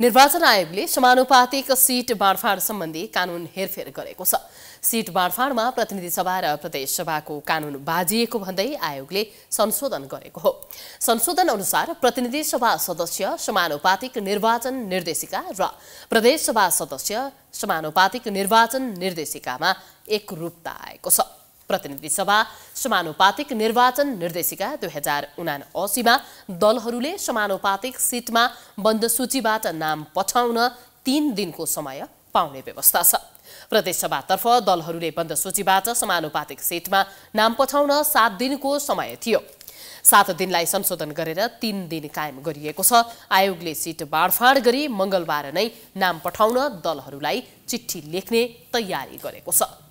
निर्वाचन आयोगले समानुपातिक सिट बाँडफाँड सम्बन्धी कानुन हेरफेर गरेको छ सिट बाँडफाँडमा प्रतिनिधि सभा र प्रदेश सभाको कानून बाजिएको भन्दै आयोगले संशोधन गरेको हो संशोधन अनुसार प्रतिनिधि सभा सदस्य समानुपातिक निर्वाचन निर्देशिका र प्रदेश सभा सदस्य समानुपातिक निर्वाचन निर्देशिकामा एकरूपता आएको छ प्रतिनिधि सभा समानुपातिक निर्वाचन निर्देशिका दुई हजार उना असीमा दलहरूले समानुपातिक सिटमा बन्द सूचीबाट नाम पठाउन तीन दिनको समय पाउने व्यवस्था छ प्रदेशसभातर्फ दलहरूले बन्द सूचीबाट समानुपातिक सिटमा नाम पठाउन सात दिनको समय थियो सात दिनलाई संशोधन गरेर तीन दिन कायम गरिएको छ आयोगले सिट बाँडफाँड गरी मङ्गलबार नै नाम पठाउन दलहरूलाई चिठी लेख्ने तयारी गरेको छ